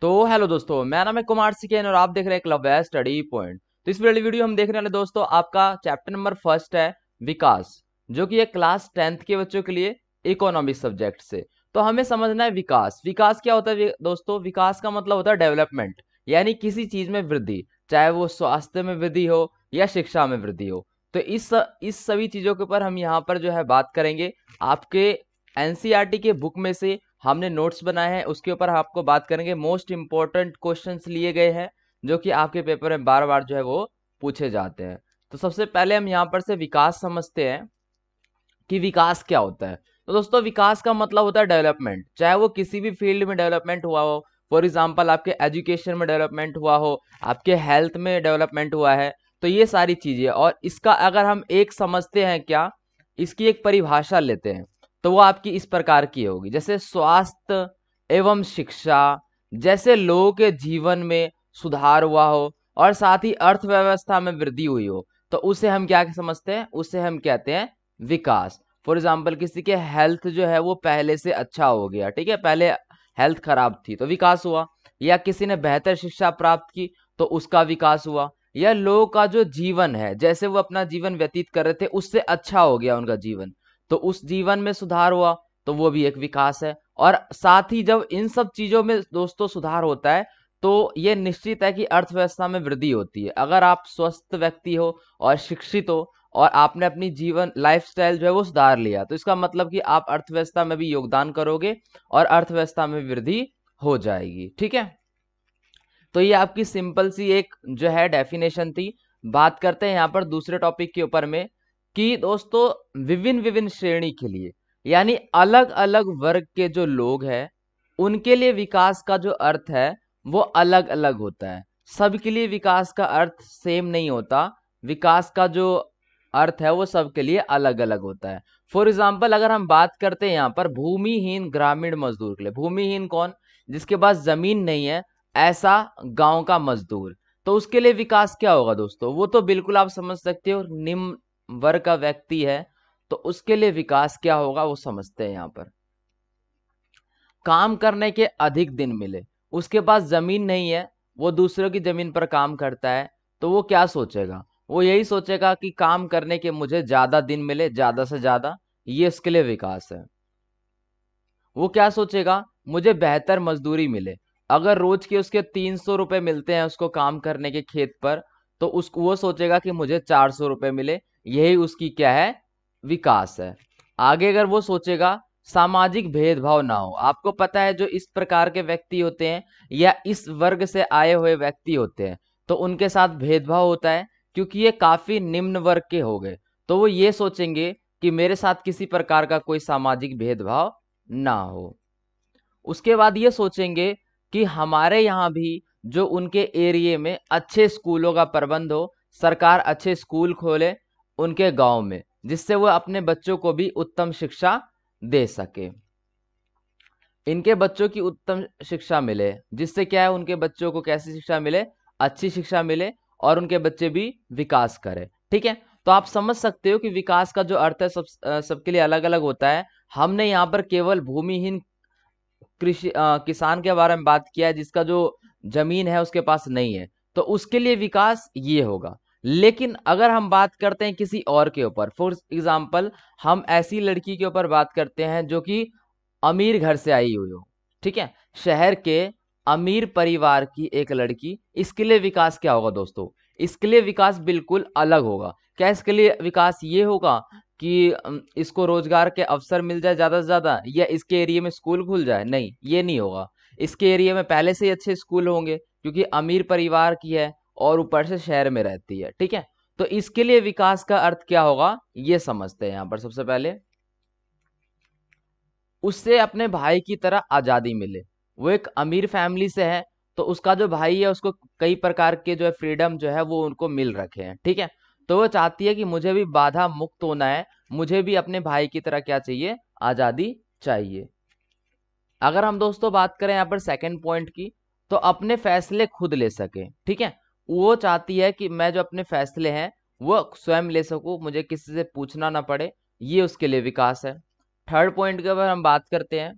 तो हेलो दोस्तों मैं नाम है कुमार सिकेन और आप देख रहे हैं क्लब स्टडी पॉइंट तो इस वीडियो हम रहे हैं दोस्तों आपका चैप्टर नंबर फर्स्ट है विकास जो कि है क्लास टेंथ के बच्चों के लिए इकोनॉमिक सब्जेक्ट से तो हमें समझना है विकास विकास क्या होता है दोस्तों विकास का मतलब होता है डेवलपमेंट यानी किसी चीज में वृद्धि चाहे वो स्वास्थ्य में वृद्धि हो या शिक्षा में वृद्धि हो तो इस इस सभी चीजों के ऊपर हम यहाँ पर जो है बात करेंगे आपके एनसीईआरटी e के बुक में से हमने नोट्स बनाए हैं उसके ऊपर आपको बात करेंगे मोस्ट इंपॉर्टेंट क्वेश्चन लिए गए हैं जो कि आपके पेपर में बार बार जो है वो पूछे जाते हैं तो सबसे पहले हम यहाँ पर से विकास समझते हैं कि विकास क्या होता है तो दोस्तों विकास का मतलब होता है डेवलपमेंट चाहे वो किसी भी फील्ड में डेवलपमेंट हुआ हो फॉर एग्जाम्पल आपके एजुकेशन में डेवलपमेंट हुआ हो आपके हेल्थ में डेवलपमेंट हुआ है तो ये सारी चीज़ें और इसका अगर हम एक समझते हैं क्या इसकी एक परिभाषा लेते हैं तो वो आपकी इस प्रकार की होगी जैसे स्वास्थ्य एवं शिक्षा जैसे लोगों के जीवन में सुधार हुआ हो और साथ ही अर्थव्यवस्था में वृद्धि हुई हो तो उसे हम क्या समझते हैं उसे हम कहते हैं विकास फॉर एग्जाम्पल किसी के हेल्थ जो है वो पहले से अच्छा हो गया ठीक है पहले हेल्थ खराब थी तो विकास हुआ या किसी ने बेहतर शिक्षा प्राप्त की तो उसका विकास हुआ या लोगों का जो जीवन है जैसे वो अपना जीवन व्यतीत कर रहे थे उससे अच्छा हो गया उनका जीवन तो उस जीवन में सुधार हुआ तो वो भी एक विकास है और साथ ही जब इन सब चीज़ों में दोस्तों सुधार होता है तो ये निश्चित है कि अर्थव्यवस्था में वृद्धि होती है अगर आप स्वस्थ व्यक्ति हो और शिक्षित हो और आपने अपनी जीवन लाइफस्टाइल जो है वो सुधार लिया तो इसका मतलब कि आप अर्थव्यवस्था में भी योगदान करोगे और अर्थव्यवस्था में वृद्धि हो जाएगी ठीक है तो ये आपकी सिंपल सी एक जो है डेफिनेशन थी बात करते हैं यहाँ पर दूसरे टॉपिक के ऊपर में कि दोस्तों विभिन्न विभिन्न श्रेणी के लिए यानी अलग अलग वर्ग के जो लोग हैं उनके लिए विकास का जो अर्थ है वो अलग अलग होता है सबके लिए विकास का अर्थ सेम नहीं होता विकास का जो अर्थ है वो सबके लिए अलग अलग होता है फॉर एग्जाम्पल अगर हम बात करते हैं यहाँ पर भूमिहीन ग्रामीण मजदूर के लिए भूमिहीन कौन जिसके पास जमीन नहीं है ऐसा गांव का मजदूर तो उसके लिए विकास क्या होगा दोस्तों वो तो बिल्कुल आप समझ सकते हो निम्न वर्ग का व्यक्ति है तो उसके लिए विकास क्या होगा वो समझते हैं यहाँ पर काम करने के अधिक दिन मिले उसके पास जमीन नहीं है वो दूसरों की जमीन पर काम करता है तो वो क्या सोचेगा वो यही सोचेगा कि काम करने के मुझे ज्यादा दिन मिले ज्यादा से ज्यादा ये इसके लिए विकास है वो क्या सोचेगा मुझे बेहतर मजदूरी मिले अगर रोज के उसके तीन सौ रुपये मिलते हैं उसको काम करने के खेत पर तो उस वो सोचेगा कि मुझे चार सौ रुपये मिले यही उसकी क्या है विकास है आगे अगर वो सोचेगा सामाजिक भेदभाव ना हो आपको पता है जो इस प्रकार के व्यक्ति होते हैं या इस वर्ग से आए हुए व्यक्ति होते हैं तो उनके साथ भेदभाव होता है क्योंकि ये काफ़ी निम्न वर्ग के हो गए तो वो ये सोचेंगे कि मेरे साथ किसी प्रकार का कोई सामाजिक भेदभाव ना हो उसके बाद ये सोचेंगे कि हमारे यहाँ भी जो उनके एरिए में अच्छे स्कूलों का प्रबंध हो सरकार अच्छे स्कूल खोले उनके गांव में जिससे वह अपने बच्चों को भी उत्तम शिक्षा दे सके इनके बच्चों की उत्तम शिक्षा मिले जिससे क्या है उनके बच्चों को कैसी शिक्षा मिले अच्छी शिक्षा मिले और उनके बच्चे भी विकास करें ठीक है तो आप समझ सकते हो कि विकास का जो अर्थ है सब सबके लिए अलग अलग होता है हमने यहाँ पर केवल भूमिहीन कृषि किसान के बारे में बात किया है जिसका जो जमीन है उसके पास नहीं है तो उसके लिए विकास ये होगा लेकिन अगर हम बात करते हैं किसी और के ऊपर फॉर एग्जाम्पल हम ऐसी लड़की के ऊपर बात करते हैं जो कि अमीर घर से आई हुई हो ठीक है शहर के अमीर परिवार की एक लड़की इसके लिए विकास क्या होगा दोस्तों इसके लिए विकास बिल्कुल अलग होगा क्या इसके लिए विकास ये होगा कि इसको रोजगार के अवसर मिल जाए ज़्यादा से ज़्यादा या इसके एरिया में स्कूल खुल जाए नहीं ये नहीं होगा इसके एरिया में पहले से ही अच्छे स्कूल होंगे क्योंकि अमीर परिवार की है और ऊपर से शहर में रहती है ठीक है तो इसके लिए विकास का अर्थ क्या होगा ये समझते हैं यहां पर सबसे पहले उससे अपने भाई की तरह आज़ादी मिले वो एक अमीर फैमिली से है तो उसका जो भाई है उसको कई प्रकार के जो है फ्रीडम जो है वो उनको मिल रखे हैं ठीक है तो वो चाहती है कि मुझे भी बाधा मुक्त होना है मुझे भी अपने भाई की तरह क्या चाहिए आज़ादी चाहिए अगर हम दोस्तों बात करें यहाँ पर सेकेंड पॉइंट की तो अपने फैसले खुद ले सके ठीक है वो चाहती है कि मैं जो अपने फैसले हैं वो स्वयं ले सकूँ मुझे किसी से पूछना ना पड़े ये उसके लिए विकास है थर्ड पॉइंट के ऊपर हम बात करते हैं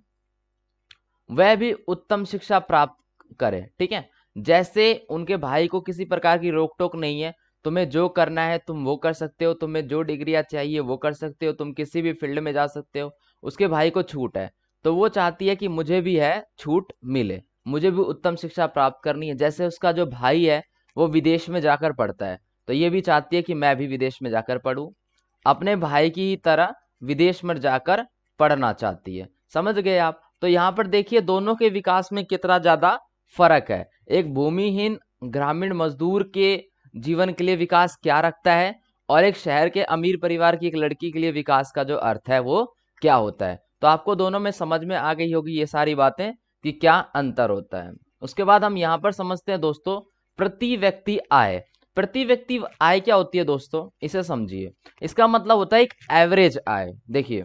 वह भी उत्तम शिक्षा प्राप्त करे ठीक है जैसे उनके भाई को किसी प्रकार की रोक टोक नहीं है तुम्हें जो करना है तुम वो कर सकते हो तुम्हें जो डिग्रियाँ चाहिए वो कर सकते हो तुम किसी भी फील्ड में जा सकते हो उसके भाई को छूट है तो वो चाहती है कि मुझे भी है छूट मिले मुझे भी उत्तम शिक्षा प्राप्त करनी है जैसे उसका जो भाई है वो विदेश में जाकर पढ़ता है तो ये भी चाहती है कि मैं भी विदेश में जाकर पढ़ूँ अपने भाई की ही तरह विदेश में जाकर पढ़ना चाहती है समझ गए आप तो यहाँ पर देखिए दोनों के विकास में कितना ज़्यादा फर्क है एक भूमिहीन ग्रामीण मजदूर के जीवन के लिए विकास क्या रखता है और एक शहर के अमीर परिवार की एक लड़की के लिए विकास का जो अर्थ है वो क्या होता है तो आपको दोनों में समझ में आ गई होगी ये सारी बातें कि क्या अंतर होता है उसके बाद हम यहाँ पर समझते हैं दोस्तों प्रति व्यक्ति आय प्रति व्यक्ति आय क्या होती है दोस्तों इसे समझिए इसका मतलब होता है एक एवरेज आय देखिए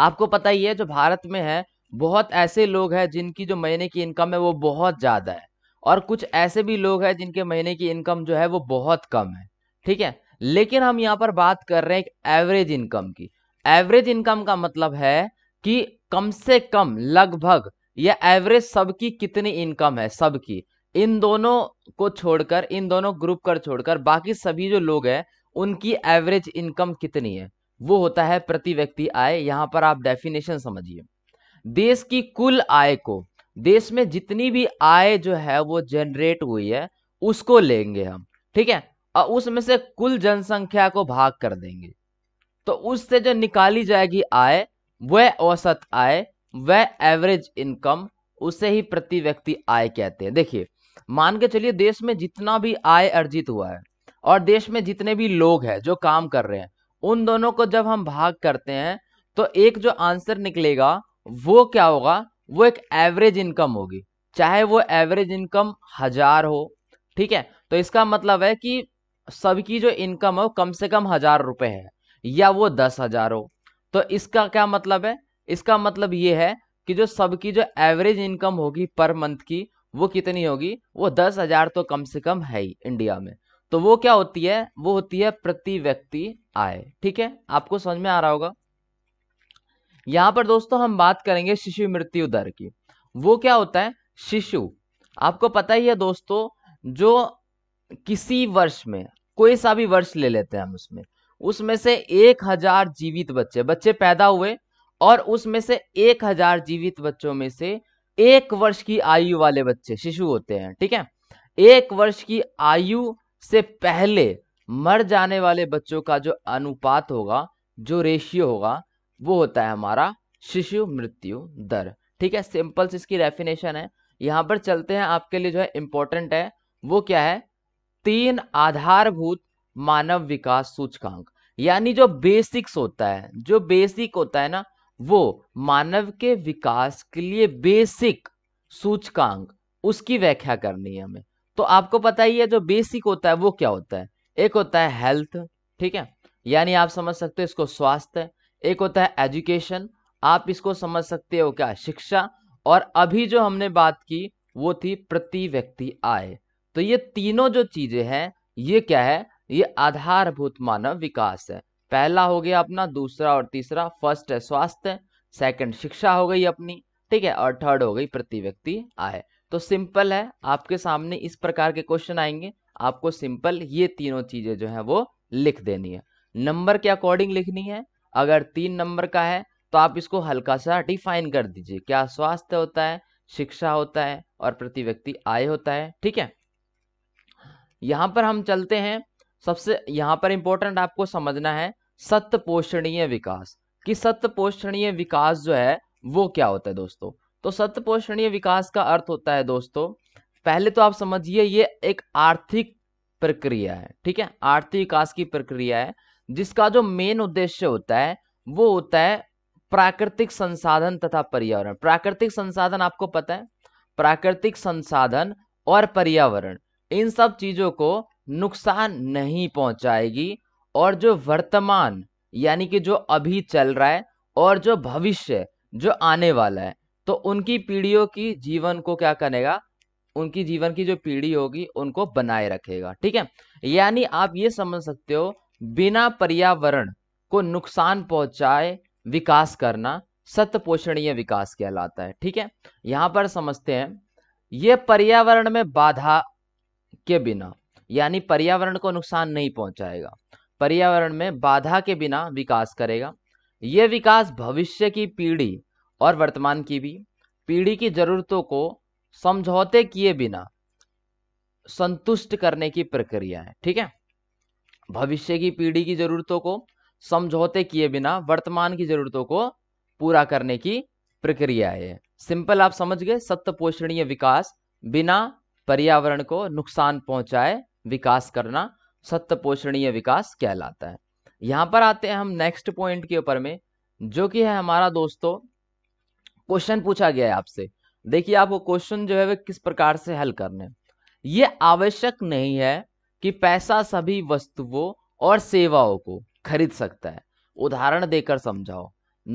आपको पता ही है जो भारत में है बहुत ऐसे लोग हैं जिनकी जो महीने की इनकम है वो बहुत ज़्यादा है और कुछ ऐसे भी लोग हैं जिनके महीने की इनकम जो है वो बहुत कम है ठीक है लेकिन हम यहाँ पर बात कर रहे हैं एक एवरेज इनकम की एवरेज इनकम का मतलब है कि कम से कम लगभग या एवरेज सबकी कितनी इनकम है सबकी इन दोनों को छोड़कर इन दोनों ग्रुप कर छोड़कर बाकी सभी जो लोग हैं उनकी एवरेज इनकम कितनी है वो होता है प्रति व्यक्ति आय यहाँ पर आप डेफिनेशन समझिए देश की कुल आय को देश में जितनी भी आय जो है वो जनरेट हुई है उसको लेंगे हम ठीक है और उसमें से कुल जनसंख्या को भाग कर देंगे तो उससे जो निकाली जाएगी आय वह औसत आय वह एवरेज इनकम उसे ही प्रति व्यक्ति आय कहते हैं देखिए मान के चलिए देश में जितना भी आय अर्जित हुआ है और देश में जितने भी लोग हैं जो काम कर रहे हैं उन दोनों को जब हम भाग करते हैं तो एक जो आंसर निकलेगा वो क्या होगा वो एक एवरेज इनकम होगी चाहे वो एवरेज इनकम हजार हो ठीक है तो इसका मतलब है कि सबकी जो इनकम है वो कम से कम हजार रुपये है या वो दस हजार हो तो इसका क्या मतलब है इसका मतलब ये है कि जो सबकी जो एवरेज इनकम होगी पर मंथ की वो कितनी होगी वो दस हजार तो कम से कम है ही इंडिया में तो वो क्या होती है वो होती है प्रति व्यक्ति आय ठीक है आपको समझ में आ रहा होगा यहां पर दोस्तों हम बात करेंगे शिशु मृत्यु दर की वो क्या होता है शिशु आपको पता ही है दोस्तों जो किसी वर्ष में कोई सा भी वर्ष ले लेते हैं हम उसमें उसमें से एक हजार जीवित बच्चे बच्चे पैदा हुए और उसमें से एक हजार जीवित बच्चों में से एक वर्ष की आयु वाले बच्चे शिशु होते हैं ठीक है एक वर्ष की आयु से पहले मर जाने वाले बच्चों का जो अनुपात होगा जो रेशियो होगा वो होता है हमारा शिशु मृत्यु दर ठीक है सिंपल से इसकी डेफिनेशन है यहाँ पर चलते हैं आपके लिए जो है इंपॉर्टेंट है वो क्या है तीन आधारभूत मानव विकास सूचकांक यानी जो बेसिक्स होता है जो बेसिक होता है ना वो मानव के विकास के लिए बेसिक सूचकांक उसकी व्याख्या करनी है हमें तो आपको पता ही है जो बेसिक होता है वो क्या होता है एक होता है हेल्थ ठीक है यानी आप समझ सकते हो इसको स्वास्थ्य एक होता है एजुकेशन आप इसको समझ सकते हो क्या शिक्षा और अभी जो हमने बात की वो थी प्रति व्यक्ति आय तो ये तीनों जो चीजें हैं ये क्या है ये आधारभूत मानव विकास है पहला हो गया अपना दूसरा और तीसरा फर्स्ट है स्वास्थ्य सेकंड शिक्षा हो गई अपनी ठीक है और थर्ड हो गई प्रति व्यक्ति आय तो सिंपल है आपके सामने इस प्रकार के क्वेश्चन आएंगे आपको सिंपल ये तीनों चीजें जो है वो लिख देनी है नंबर के अकॉर्डिंग लिखनी है अगर तीन नंबर का है तो आप इसको हल्का सा डिफाइन कर दीजिए क्या स्वास्थ्य होता है शिक्षा होता है और प्रति व्यक्ति आय होता है ठीक है यहां पर हम चलते हैं सबसे यहां पर इंपॉर्टेंट आपको समझना है सत्य पोषणीय विकास कि सत्य पोषणीय विकास जो है वो क्या होता है दोस्तों तो सत्य पोषणीय विकास का अर्थ होता है दोस्तों पहले तो आप समझिए ये एक आर्थिक प्रक्रिया है ठीक है आर्थिक विकास की प्रक्रिया है जिसका जो मेन उद्देश्य होता है वो होता है प्राकृतिक संसाधन तथा पर्यावरण प्राकृतिक संसाधन आपको पता है प्राकृतिक संसाधन और पर्यावरण इन सब चीजों को नुकसान नहीं पहुंचाएगी और जो वर्तमान यानी कि जो अभी चल रहा है और जो भविष्य जो आने वाला है तो उनकी पीढ़ियों की जीवन को क्या करेगा उनकी जीवन की जो पीढ़ी होगी उनको बनाए रखेगा ठीक है यानी आप ये समझ सकते हो बिना पर्यावरण को नुकसान पहुंचाए विकास करना सतपोषणीय विकास कहलाता है ठीक है यहां पर समझते हैं ये पर्यावरण में बाधा के बिना यानी पर्यावरण को नुकसान नहीं पहुंचाएगा पर्यावरण में बाधा के बिना विकास करेगा यह विकास भविष्य की पीढ़ी और वर्तमान की भी पीढ़ी की जरूरतों को समझौते किए बिना संतुष्ट करने की प्रक्रिया है ठीक है भविष्य की पीढ़ी की जरूरतों को समझौते किए बिना वर्तमान की जरूरतों को पूरा करने की प्रक्रिया है सिंपल आप समझ गए सत्य विकास बिना पर्यावरण को नुकसान पहुंचाए विकास करना सत्यपोषणीय विकास कहलाता है यहां पर आते हैं हम नेक्स्ट पॉइंट के ऊपर में जो कि है हमारा दोस्तों क्वेश्चन पूछा गया है आपसे देखिए आपको क्वेश्चन जो है वे किस प्रकार से हल करने ये आवश्यक नहीं है कि पैसा सभी वस्तुओं और सेवाओं को खरीद सकता है उदाहरण देकर समझाओ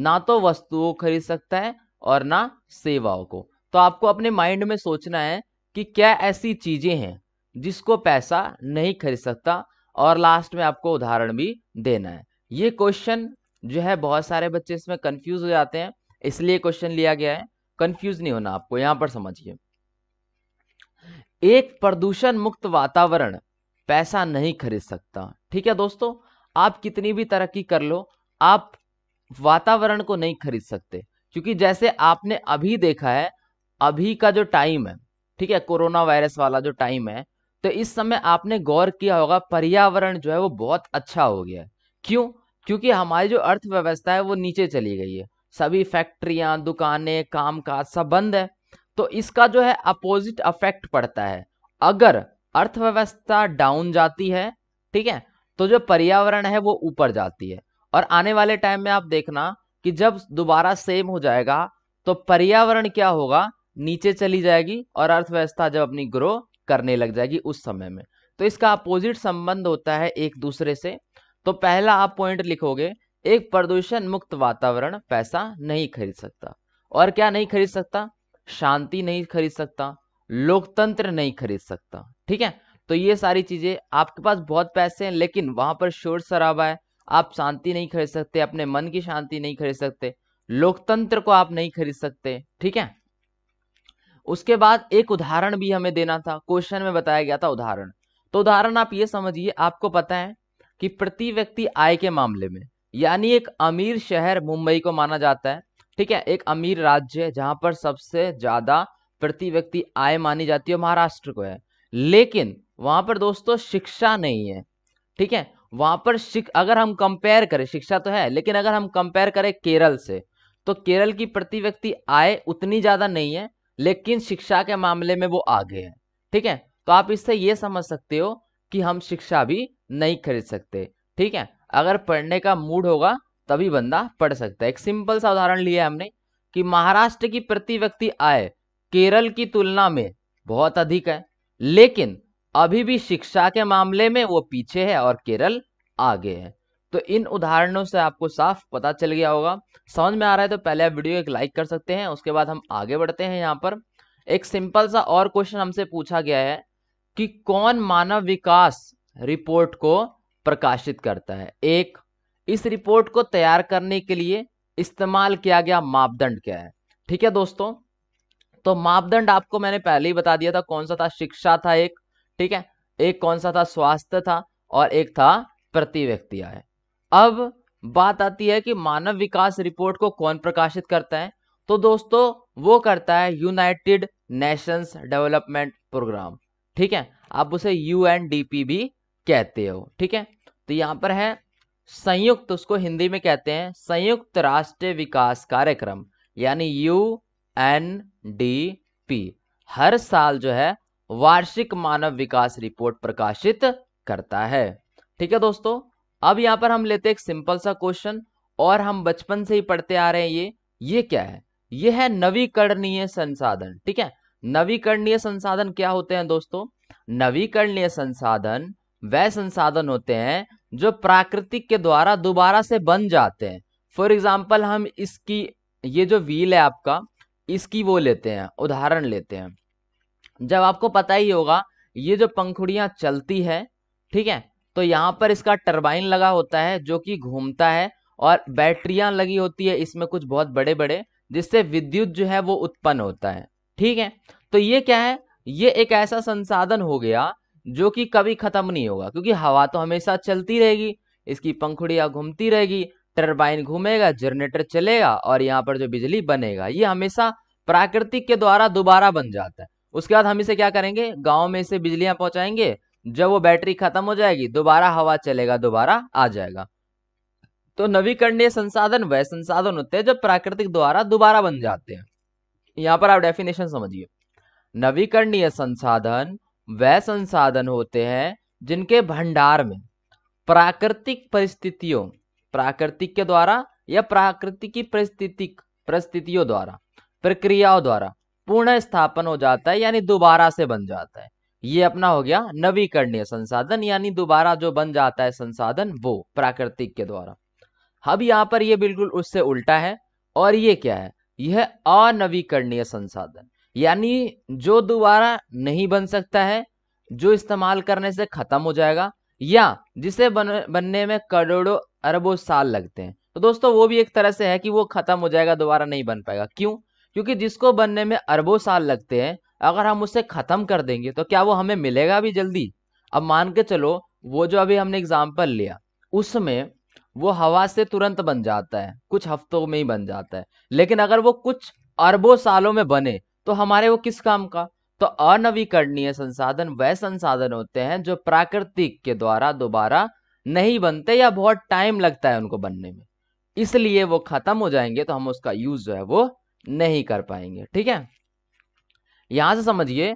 ना तो वस्तुओं खरीद सकता है और ना सेवाओं को तो आपको अपने माइंड में सोचना है कि क्या ऐसी चीजें हैं जिसको पैसा नहीं खरीद सकता और लास्ट में आपको उदाहरण भी देना है ये क्वेश्चन जो है बहुत सारे बच्चे इसमें कंफ्यूज हो जाते हैं इसलिए क्वेश्चन लिया गया है कंफ्यूज नहीं होना आपको यहां पर समझिए एक प्रदूषण मुक्त वातावरण पैसा नहीं खरीद सकता ठीक है दोस्तों आप कितनी भी तरक्की कर लो आप वातावरण को नहीं खरीद सकते क्योंकि जैसे आपने अभी देखा है अभी का जो टाइम है ठीक है कोरोना वायरस वाला जो टाइम है तो इस समय आपने गौर किया होगा पर्यावरण जो है वो बहुत अच्छा हो गया है क्यों क्योंकि हमारी जो अर्थव्यवस्था है वो नीचे चली गई है सभी फैक्ट्रियां दुकानें काम काज सब बंद है तो इसका जो है अपोजिट अफेक्ट पड़ता है अगर अर्थव्यवस्था डाउन जाती है ठीक है तो जो पर्यावरण है वो ऊपर जाती है और आने वाले टाइम में आप देखना कि जब दोबारा सेम हो जाएगा तो पर्यावरण क्या होगा नीचे चली जाएगी और अर्थव्यवस्था जब अपनी ग्रो करने लग जाएगी उस समय में तो इसका अपोजिट संबंध होता है एक दूसरे से तो पहला आप पॉइंट लिखोगे एक प्रदूषण मुक्त वातावरण पैसा नहीं खरीद सकता और क्या नहीं खरीद सकता शांति नहीं खरीद सकता लोकतंत्र नहीं खरीद सकता ठीक है तो ये सारी चीजें आपके पास बहुत पैसे हैं लेकिन वहां पर शोर शराबा है आप शांति नहीं खरीद सकते अपने मन की शांति नहीं खरीद सकते लोकतंत्र को आप नहीं खरीद सकते ठीक है उसके बाद एक उदाहरण भी हमें देना था क्वेश्चन में बताया गया था उदाहरण तो उदाहरण आप ये समझिए आपको पता है कि प्रति व्यक्ति आय के मामले में यानी एक अमीर शहर मुंबई को माना जाता है ठीक है एक अमीर राज्य है जहां पर सबसे ज्यादा प्रति व्यक्ति आय मानी जाती है महाराष्ट्र को है लेकिन वहां पर दोस्तों शिक्षा नहीं है ठीक है वहां पर अगर हम कंपेयर करें शिक्षा तो है लेकिन अगर हम कंपेयर करें केरल से तो केरल की प्रति व्यक्ति आय उतनी ज्यादा नहीं है लेकिन शिक्षा के मामले में वो आगे हैं ठीक है तो आप इससे ये समझ सकते हो कि हम शिक्षा भी नहीं खरीद सकते ठीक है अगर पढ़ने का मूड होगा तभी बंदा पढ़ सकता है एक सिंपल सा उदाहरण लिया हमने कि महाराष्ट्र की प्रति व्यक्ति आय केरल की तुलना में बहुत अधिक है लेकिन अभी भी शिक्षा के मामले में वो पीछे है और केरल आगे है तो इन उदाहरणों से आपको साफ पता चल गया होगा समझ में आ रहा है तो पहले आप वीडियो एक लाइक कर सकते हैं उसके बाद हम आगे बढ़ते हैं यहाँ पर एक सिंपल सा और क्वेश्चन हमसे पूछा गया है कि कौन मानव विकास रिपोर्ट को प्रकाशित करता है एक इस रिपोर्ट को तैयार करने के लिए इस्तेमाल किया गया मापदंड क्या है ठीक है दोस्तों तो मापदंड आपको मैंने पहले ही बता दिया था कौन सा था शिक्षा था एक ठीक है एक कौन सा था स्वास्थ्य था और एक था प्रति व्यक्ति आय अब बात आती है कि मानव विकास रिपोर्ट को कौन प्रकाशित करता है तो दोस्तों वो करता है यूनाइटेड नेशंस डेवलपमेंट प्रोग्राम ठीक है आप उसे यू भी कहते हो ठीक है तो यहां पर है संयुक्त उसको हिंदी में कहते हैं संयुक्त राष्ट्र विकास कार्यक्रम यानी यू एन डी पी हर साल जो है वार्षिक मानव विकास रिपोर्ट प्रकाशित करता है ठीक है दोस्तों अब यहाँ पर हम लेते हैं एक सिंपल सा क्वेश्चन और हम बचपन से ही पढ़ते आ रहे हैं ये ये क्या है ये है नवीकरणीय संसाधन ठीक है नवीकरणीय संसाधन क्या होते हैं दोस्तों नवीकरणीय संसाधन वह संसाधन होते हैं जो प्राकृतिक के द्वारा दोबारा से बन जाते हैं फॉर एग्जाम्पल हम इसकी ये जो व्हील है आपका इसकी वो लेते हैं उदाहरण लेते हैं जब आपको पता ही होगा ये जो पंखुड़ियां चलती है ठीक है तो यहाँ पर इसका टरबाइन लगा होता है जो कि घूमता है और बैटरियां लगी होती है इसमें कुछ बहुत बड़े बड़े जिससे विद्युत जो है वो उत्पन्न होता है ठीक है तो ये क्या है ये एक ऐसा संसाधन हो गया जो कि कभी खत्म नहीं होगा क्योंकि हवा तो हमेशा चलती रहेगी इसकी पंखुड़िया घूमती रहेगी टर्बाइन घूमेगा जनरेटर चलेगा और यहाँ पर जो बिजली बनेगा ये हमेशा प्राकृतिक के द्वारा दोबारा बन जाता है उसके बाद हम इसे क्या करेंगे गाँव में इसे बिजलियाँ पहुंचाएंगे जब वो बैटरी खत्म हो जाएगी दोबारा हवा चलेगा दोबारा आ जाएगा तो नवीकरणीय संसाधन वह संसाधन होते हैं जो प्राकृतिक द्वारा दोबारा बन जाते हैं यहाँ पर आप डेफिनेशन समझिए नवीकरणीय संसाधन वह संसाधन होते हैं जिनके भंडार में प्राकृतिक परिस्थितियों प्राकृतिक के द्वारा या प्राकृतिक की परिस्थितिक परिस्थितियों द्वारा प्रक्रियाओं द्वारा पुनः स्थापन हो जाता है यानी दोबारा से बन जाता है ये अपना हो गया नवीकरणीय संसाधन यानी दोबारा जो बन जाता है संसाधन वो प्राकृतिक के द्वारा अब यहाँ पर ये बिल्कुल उससे उल्टा है और ये क्या है यह अनवीकरणीय संसाधन यानी जो दोबारा नहीं बन सकता है जो इस्तेमाल करने से खत्म हो जाएगा या जिसे बन, बनने में करोड़ों अरबों साल लगते हैं तो दोस्तों वो भी एक तरह से है कि वो खत्म हो जाएगा दोबारा नहीं बन पाएगा क्यों क्योंकि जिसको बनने में अरबों साल लगते हैं अगर हम उसे ख़त्म कर देंगे तो क्या वो हमें मिलेगा भी जल्दी अब मान के चलो वो जो अभी हमने एग्जाम्पल लिया उसमें वो हवा से तुरंत बन जाता है कुछ हफ्तों में ही बन जाता है लेकिन अगर वो कुछ अरबों सालों में बने तो हमारे वो किस काम का तो अनवीकरणीय संसाधन वह संसाधन होते हैं जो प्राकृतिक के द्वारा दोबारा नहीं बनते या बहुत टाइम लगता है उनको बनने में इसलिए वो खत्म हो जाएंगे तो हम उसका यूज जो है वो नहीं कर पाएंगे ठीक है यहां से समझिए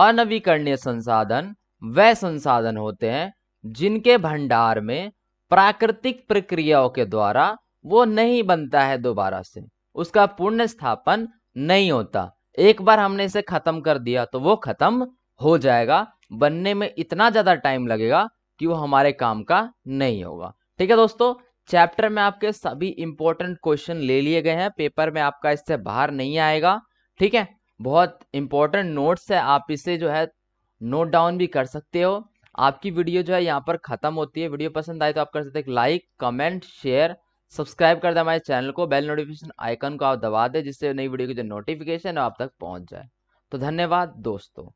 अनवीकरणीय संसाधन वह संसाधन होते हैं जिनके भंडार में प्राकृतिक प्रक्रियाओं के द्वारा वो नहीं बनता है दोबारा से उसका पुण्य स्थापन नहीं होता एक बार हमने इसे खत्म कर दिया तो वो खत्म हो जाएगा बनने में इतना ज्यादा टाइम लगेगा कि वो हमारे काम का नहीं होगा ठीक है दोस्तों चैप्टर में आपके सभी इंपॉर्टेंट क्वेश्चन ले लिए गए हैं पेपर में आपका इससे बाहर नहीं आएगा ठीक है बहुत इंपॉर्टेंट नोट्स है आप इसे जो है नोट डाउन भी कर सकते हो आपकी वीडियो जो है यहाँ पर ख़त्म होती है वीडियो पसंद आए तो आप कर सकते हैं लाइक कमेंट शेयर सब्सक्राइब कर दें हमारे चैनल को बेल नोटिफिकेशन आइकन को आप दबा दें जिससे नई वीडियो की जो नोटिफिकेशन है आप तक पहुँच जाए तो धन्यवाद दोस्तों